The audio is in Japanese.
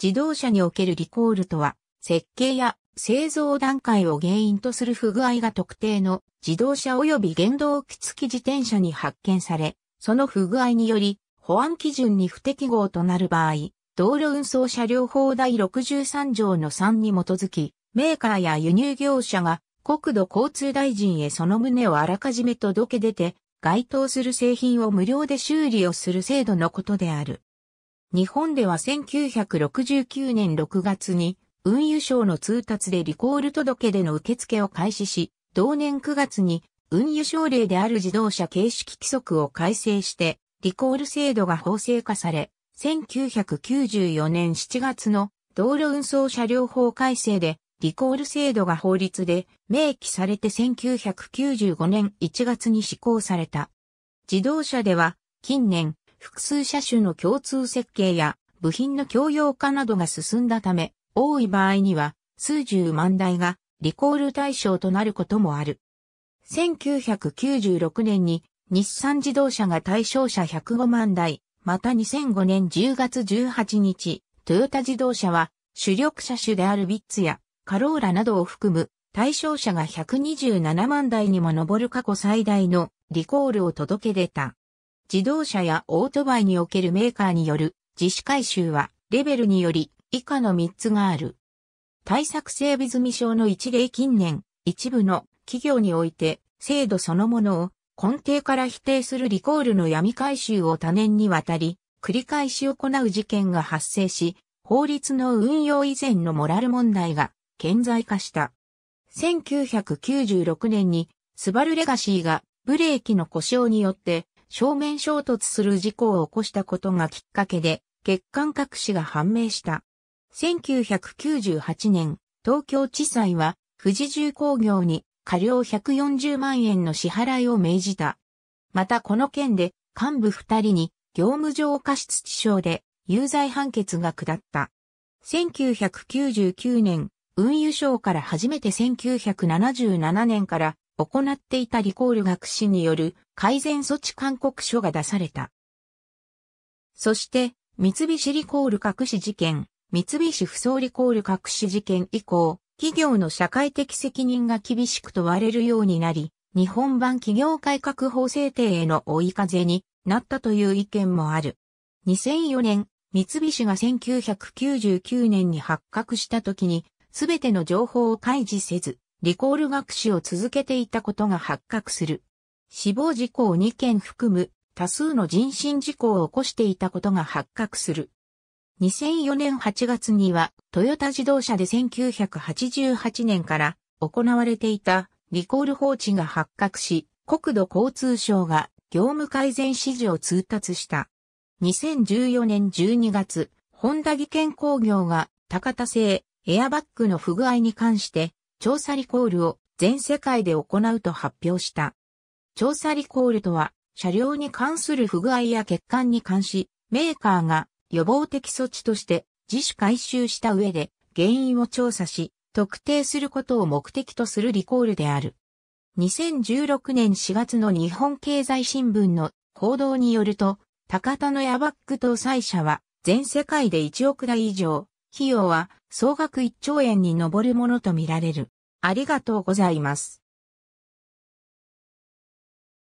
自動車におけるリコールとは、設計や製造段階を原因とする不具合が特定の自動車及び原動機付き自転車に発見され、その不具合により保安基準に不適合となる場合、道路運送車両法第63条の3に基づき、メーカーや輸入業者が国土交通大臣へその旨をあらかじめ届け出て、該当する製品を無料で修理をする制度のことである。日本では1969年6月に運輸省の通達でリコール届での受付を開始し、同年9月に運輸省令である自動車形式規則を改正して、リコール制度が法制化され、1994年7月の道路運送車両法改正で、リコール制度が法律で明記されて1995年1月に施行された。自動車では近年複数車種の共通設計や部品の共用化などが進んだため、多い場合には数十万台がリコール対象となることもある。1996年に日産自動車が対象車105万台、また2005年10月18日、トヨタ自動車は主力車種であるビッツやカローラなどを含む対象者が127万台にも上る過去最大のリコールを届け出た。自動車やオートバイにおけるメーカーによる自主回収はレベルにより以下の3つがある。対策整備済証の一例近年、一部の企業において制度そのものを根底から否定するリコールの闇回収を多年にわたり繰り返し行う事件が発生し、法律の運用以前のモラル問題が顕在化した。1996年にスバルレガシーがブレーキの故障によって正面衝突する事故を起こしたことがきっかけで、欠陥隠しが判明した。1998年、東京地裁は、富士重工業に過料140万円の支払いを命じた。またこの件で、幹部二人に業務上過失致傷で有罪判決が下った。1999年、運輸省から初めて1977年から行っていたリコール学士による改善措置勧告書が出された。そして、三菱リコール隠し事件、三菱不走リコール隠し事件以降、企業の社会的責任が厳しく問われるようになり、日本版企業改革法制定への追い風になったという意見もある。2004年、三菱が1999年に発覚した時に、すべての情報を開示せず、リコール学習を続けていたことが発覚する。死亡事故を2件含む多数の人身事故を起こしていたことが発覚する。2004年8月にはトヨタ自動車で1988年から行われていたリコール放置が発覚し、国土交通省が業務改善指示を通達した。2014年12月、ホンダ技研工業が高田製エアバッグの不具合に関して調査リコールを全世界で行うと発表した。調査リコールとは、車両に関する不具合や欠陥に関し、メーカーが予防的措置として自主回収した上で原因を調査し、特定することを目的とするリコールである。2016年4月の日本経済新聞の報道によると、高田のエアバッグ搭載車は全世界で1億台以上、費用は総額1兆円に上るものとみられる。ありがとうございます。